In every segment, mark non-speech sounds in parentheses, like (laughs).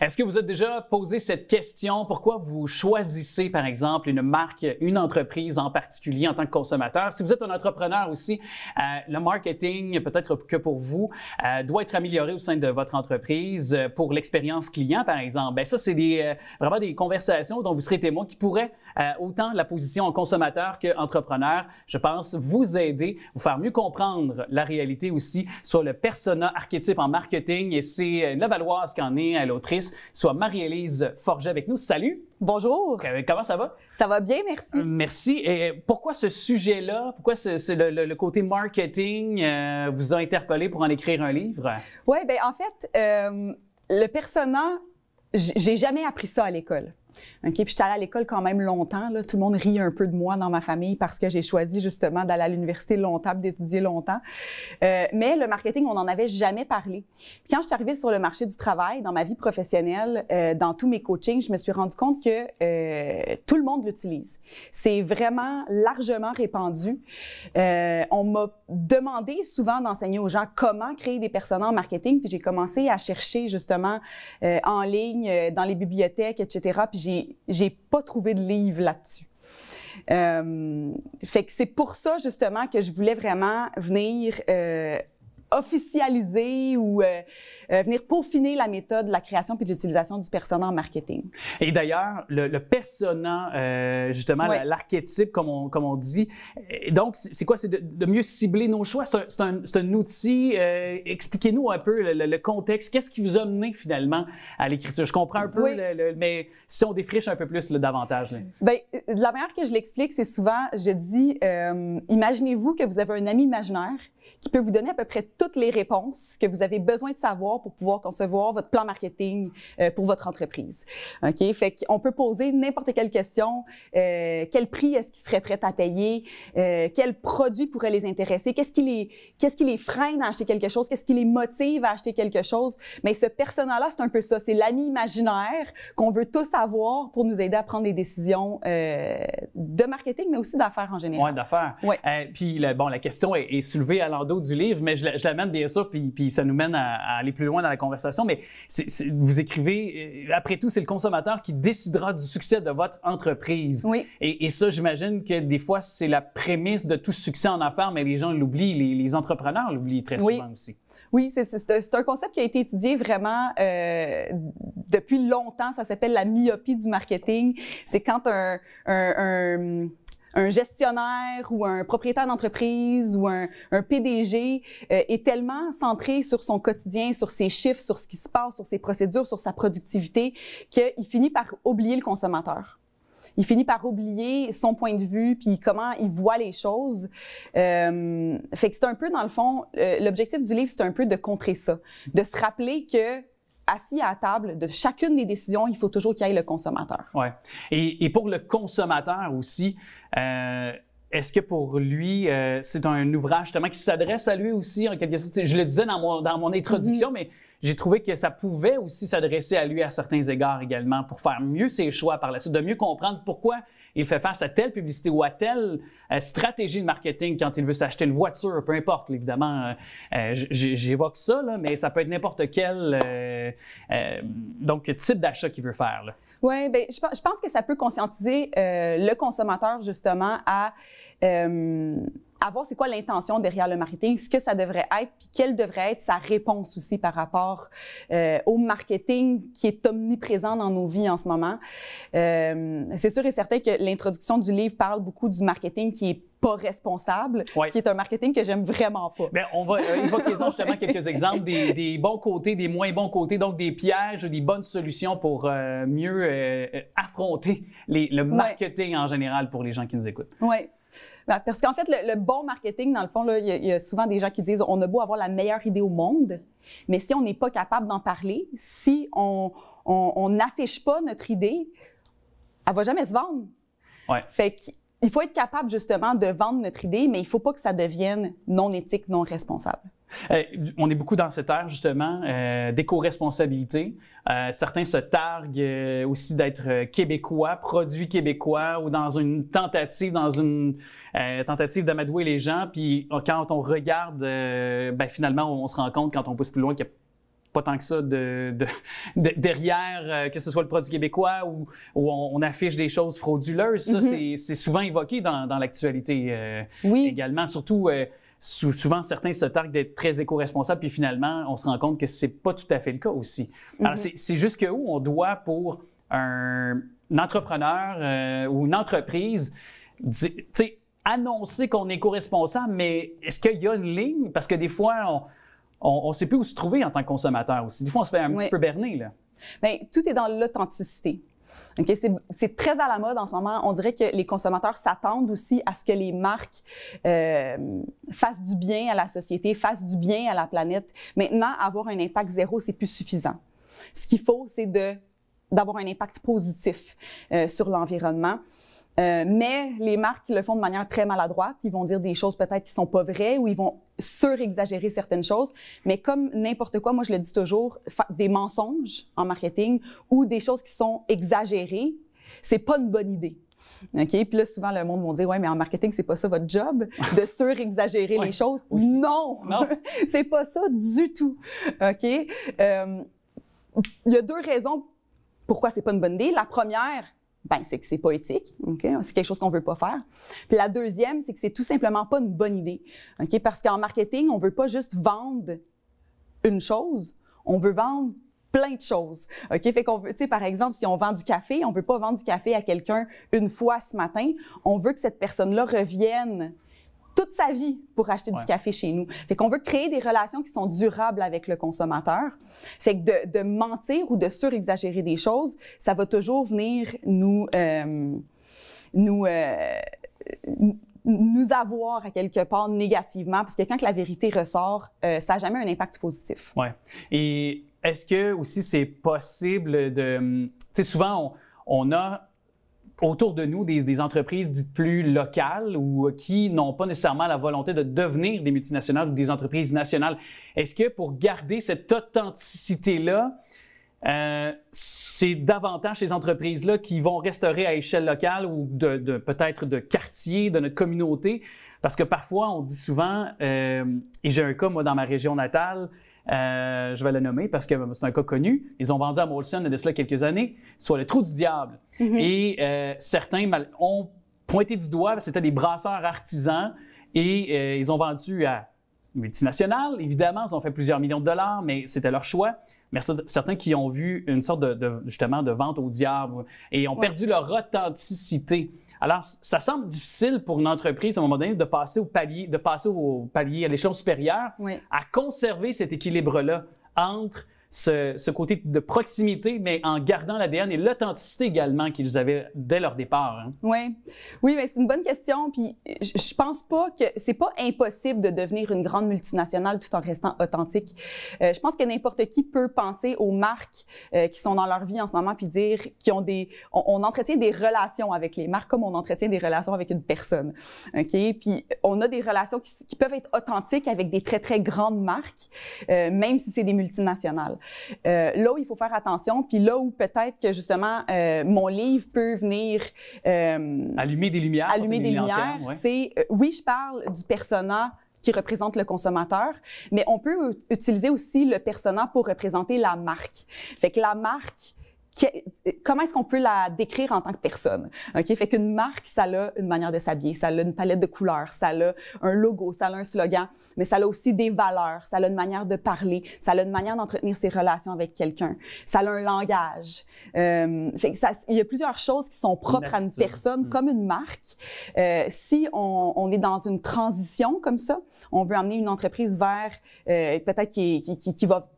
Est-ce que vous êtes déjà posé cette question? Pourquoi vous choisissez, par exemple, une marque, une entreprise en particulier en tant que consommateur? Si vous êtes un entrepreneur aussi, euh, le marketing, peut-être que pour vous, euh, doit être amélioré au sein de votre entreprise euh, pour l'expérience client, par exemple. Bien, ça, c'est des, vraiment des conversations dont vous serez témoin qui pourraient, autant la position en consommateur qu'entrepreneur, je pense, vous aider, vous faire mieux comprendre la réalité aussi sur le persona archétype en marketing. Et c'est valoise qui en est l'autrice soit Marie-Élise Forget avec nous. Salut! Bonjour! Euh, comment ça va? Ça va bien, merci. Euh, merci. Et pourquoi ce sujet-là? Pourquoi ce, le, côté marketing euh, vous a interpellé pour en écrire un livre? Oui, bien en fait, le persona, j'ai jamais appris ça à l'école. OK? Puis j'étais allée à l'école quand même longtemps. Tout le monde rit un peu de moi dans ma famille parce que j'ai choisi justement d'aller à l'université longtemps, d'étudier longtemps. Euh, mais le marketing, on n'en avait jamais parlé. Puis quand je suis arrivée sur le marché du travail, dans ma vie professionnelle, euh, dans tous mes coachings, je me suis rendue compte que euh, tout le monde l'utilise. C'est vraiment largement répandu. on m'a demandé souvent d'enseigner aux gens comment créer des personas en marketing, puis j'ai commencé à chercher justement en ligne, dans les bibliothèques, etc. Puis j'ai pas trouvé de livre là-dessus. Euh, fait que c'est pour ça justement que je voulais vraiment venir euh, officialiser ou euh, euh, venir peaufiner la méthode de la création puis de l'utilisation du persona en marketing. Et d'ailleurs, le, le, euh, justement, l'archétype, comme on, comme on dit, donc c'est quoi? C'est de, mieux cibler nos choix. C'est un, un, outil. Expliquez-nous un peu le, contexte. Qu'est-ce qui vous a mené finalement à l'écriture? Je comprends un peu, mais si on défriche un peu plus le davantage. Bien, la manière que je l'explique, c'est souvent, je dis, imaginez-vous que vous avez un ami imaginaire qui peut vous donner à peu près toutes les réponses que vous avez besoin de savoir pour pouvoir concevoir votre plan marketing euh, pour votre entreprise. OK? Fait qu'on peut poser n'importe quelle question. Euh, quel prix est-ce qu'ils seraient prêts à payer? Quels euh, quel produit pourrait les intéresser? Qu'est-ce qui les, freine à acheter quelque chose? Qu'est-ce qui les motive à acheter quelque chose? Mais ce persona-là, c'est un peu ça. C'est l'ami imaginaire qu'on veut tous avoir pour nous aider à prendre des décisions de marketing, mais aussi d'affaires en général. Oui, d'affaires. Ouais. puis, bon, la question est, est soulevée à d'eau du livre, mais je, je l'amène bien sûr, puis, puis, ça nous mène à, aller plus loin dans la conversation. Mais vous écrivez, euh, après tout, c'est le consommateur qui décidera du succès de votre entreprise. Oui. Et, ça, j'imagine que des fois, c'est la prémisse de tout succès en affaires, mais les gens l'oublient, les, entrepreneurs l'oublient très souvent aussi. Oui, c'est un concept qui a été étudié vraiment euh, depuis longtemps. Ça s'appelle la myopie du marketing. C'est quand un un gestionnaire ou un propriétaire d'entreprise ou un, PDG euh, est tellement centré sur son quotidien, sur ses chiffres, sur ce qui se passe, sur ses procédures, sur sa productivité, qu'il finit par oublier le consommateur. Il finit par oublier son point de vue puis comment il voit les choses. Euh, c'est un peu dans le fond, euh, l'objectif du livre, c'est un peu de contrer ça, de se rappeler que assis à table de chacune des décisions, il faut toujours qu'il y ait le consommateur. Ouais. Et, pour le consommateur aussi, euh, est-ce que pour lui, euh, c'est un ouvrage justement qui s'adresse à lui aussi? En quelque sorte? Je le disais dans mon, dans mon introduction, mm-hmm. mais j'ai trouvé que ça pouvait aussi s'adresser à lui à certains égards également pour faire mieux ses choix par la suite, de mieux comprendre pourquoi il fait face à telle publicité ou à telle euh, stratégie de marketing quand il veut s'acheter une voiture, peu importe, évidemment, euh, euh, j'évoque ça, là, mais ça peut être n'importe quel donc, type d'achat qu'il veut faire. Ouais, Oui, ben, je, pense que ça peut conscientiser le consommateur justement à euh, à voir c'est quoi l'intention derrière le marketing, ce que ça devrait être, puis quelle devrait être sa réponse aussi par rapport euh, au marketing qui est omniprésent dans nos vies en ce moment. Euh, c'est sûr et certain que l'introduction du livre parle beaucoup du marketing qui est pas responsable, qui est un marketing que j'aime vraiment pas. Mais ben, on va (laughs) évoquer justement quelques exemples des, bons côtés, des moins bons côtés, donc des pièges, des bonnes solutions pour mieux affronter le marketing en général pour les gens qui nous écoutent. Oui. Bah, parce qu'en fait, le, bon marketing, dans le fond, il y, a souvent des gens qui disent on a beau avoir la meilleure idée au monde, mais si on n'est pas capable d'en parler, si on n'affiche pas notre idée, elle va jamais se vendre. Ouais. qu'il faut être capable justement de vendre notre idée, mais il faut pas que ça devienne non éthique, non responsable. Euh, on est beaucoup dans cette ère, justement, euh, d'éco-responsabilité. Euh, certains se targuent aussi d'être québécois, produits québécois, ou dans une tentative, dans une tentative d'amadouer les gens. Puis quand on regarde, ben, finalement, on, se rend compte, quand on pousse plus loin, qu'il n'y a pas tant que ça derrière, que ce soit le produit québécois ou, on, affiche des choses frauduleuses. Ça, mm-hmm. c'est souvent évoqué dans, dans l'actualité également, surtout souvent, certains se targuent d'être très éco-responsables, puis finalement, on se rend compte que c'est pas tout à fait le cas aussi. Alors, mhm. c'est jusque où on doit pour un, entrepreneur euh, ou une entreprise, annoncer qu'on est éco-responsable, mais est-ce qu'il y a une ligne? Parce que des fois, on ne sait plus où se trouver en tant que consommateur aussi. Des fois, on se fait un petit peu berner. Ben, tout est dans l'authenticité c'est très à la mode en ce moment. On dirait que les consommateurs s'attendent aussi à ce que les marques euh, fassent du bien à la société, fassent du bien à la planète. Maintenant, avoir un impact zéro, c'est plus suffisant. Ce qu'il faut, c'est d'avoir un impact positif euh, sur l'environnement. Euh, mais les marques le font de manière très maladroite. Ils vont dire des choses peut-être qui sont pas vraies ou ils vont surexagérer certaines choses. Mais comme n'importe quoi, moi je le dis toujours, des mensonges en marketing ou des choses qui sont exagérées, c'est pas une bonne idée. OK? Puis là, souvent, le monde va dire Ouais, mais en marketing, c'est pas ça votre job, de (laughs) surexagérer exagérer les choses. Non! non. (laughs) c'est pas ça du tout. OK? Euh, il y a deux raisons pourquoi c'est pas une bonne idée. La première, ben, c'est que c'est pas éthique. C'est quelque chose qu'on veut pas faire. Puis la deuxième, c'est que c'est tout simplement pas une bonne idée. Parce qu'en marketing, on veut pas juste vendre une chose, on veut vendre plein de choses. OK? Fait qu'on veut, tu par exemple, si on vend du café, on veut pas vendre du café à quelqu'un une fois ce matin. On veut que cette personne-là revienne toute sa vie pour acheter du café chez nous. Fait qu'on veut créer des relations qui sont durables avec le consommateur. Fait que de, mentir ou de surexagérer des choses, ça va toujours venir nous euh, nous euh, nous avoir à quelque part négativement, parce que quand la vérité ressort, euh, ça n'a jamais un impact positif. Ouais. Et est-ce que aussi c'est possible de, tu sais, souvent on, on a autour de nous des, entreprises dites plus locales ou euh, qui n'ont pas nécessairement la volonté de devenir des multinationales ou des entreprises nationales. Est-ce que pour garder cette authenticité-là, euh, c'est davantage ces entreprises-là qui vont restaurer à échelle locale ou de, peut-être de quartier, de notre communauté? Parce que parfois, on dit souvent, euh, et j'ai un cas, moi, dans ma région natale, euh, je vais le nommer parce que ben, c'est un cas connu. Ils ont vendu à Molson il y a quelques années, soit le trou du diable. Mhm. Et euh, certains ont pointé du doigt, ben, c'était des brasseurs artisans et euh, ils ont vendu à multinationales, évidemment, ils ont fait plusieurs millions de dollars, mais c'était leur choix. Mais certains qui ont vu une sorte de, justement de vente au diable et ont perdu leur authenticité. Alors, ça semble difficile pour une entreprise à un moment donné de passer au palier, de passer au palier à l'échelon supérieur, à conserver cet équilibre-là entre ce, côté de proximité, mais en gardant l'ADN et l'authenticité également qu'ils avaient dès leur départ. Hein. Oui, mais c'est une bonne question. Puis je pense pas que c'est pas impossible de devenir une grande multinationale tout en restant authentique. Euh, je pense que n'importe qui peut penser aux marques euh, qui sont dans leur vie en ce moment puis dire qu'on ont des, on, entretient des relations avec les marques comme on entretient des relations avec une personne. Ok, puis on a des relations qui, peuvent être authentiques avec des très très grandes marques, euh, même si c'est des multinationales. Euh, là où il faut faire attention, puis là où peut-être que justement euh, mon livre peut venir euh, allumer des lumières, allumer des, lumières, c'est oui, je parle du persona qui représente le consommateur, mais on peut utiliser aussi le persona pour représenter la marque. Fait que la marque euh, comment est-ce qu'on peut la décrire en tant que personne? OK? Fait qu'une marque, ça a une manière de s'habiller, ça a une palette de couleurs, ça a un logo, ça a un slogan, mais ça a aussi des valeurs, ça a une manière de parler, ça a une manière d'entretenir ses relations avec quelqu'un, ça a un langage. Euh, fait que ça, il y a plusieurs choses qui sont propres à une personne mm. comme une marque. Euh, si on, on, est dans une transition comme ça, on veut amener une entreprise vers euh, peut-être qui, qui, qui va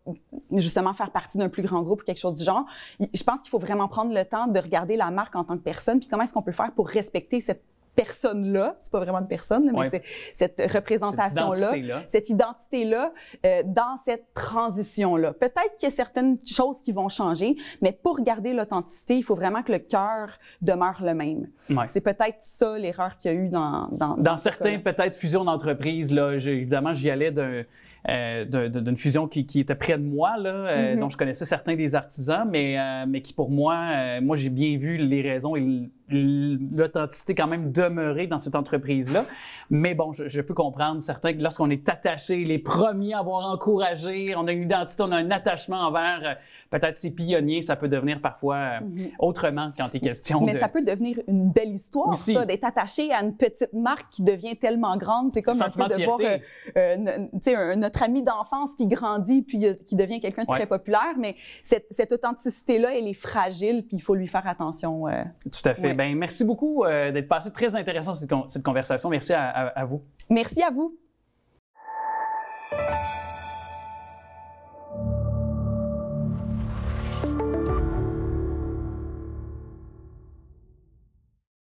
justement faire partie d'un plus grand groupe ou quelque chose du genre. Je pense qu'il faut vraiment prendre le temps de regarder la marque en tant que personne, puis comment est-ce qu'on peut faire pour respecter cette personne-là, c'est pas vraiment une personne, mais c'est cette représentation-là, cette identité-là, euh, dans cette transition-là. Peut-être qu'il y a certaines choses qui vont changer, mais pour garder l'authenticité, il faut vraiment que le cœur demeure le même. C'est peut-être ça l'erreur qu'il y a eu dans... Dans, certains, peut-être, fusions d'entreprises, là, évidemment, j'y allais euh, d'une fusion qui, était près de moi, là, euh, mm-hmm. dont je connaissais certains des artisans, mais, mais qui pour moi, moi j'ai bien vu les raisons et l'authenticité quand même demeurer dans cette entreprise-là. Mais bon, je, peux comprendre certains que lorsqu'on est attaché, les premiers à avoir encouragé, on a une identité, on a un attachement envers euh, peut-être ces pionniers, ça peut devenir parfois euh, mm-hmm. autrement quand il est question. Mais ça peut devenir une belle histoire, ça, d'être attaché à une petite marque qui devient tellement grande. C'est comme un peu de, voir euh, notre ami d'enfance qui grandit puis qui devient quelqu'un de très populaire. Mais cette, authenticité-là, elle est fragile puis il faut lui faire attention. Tout à fait. Ben, merci beaucoup euh, d'être passé. Très intéressant cette, conversation. Merci à vous. Merci à vous.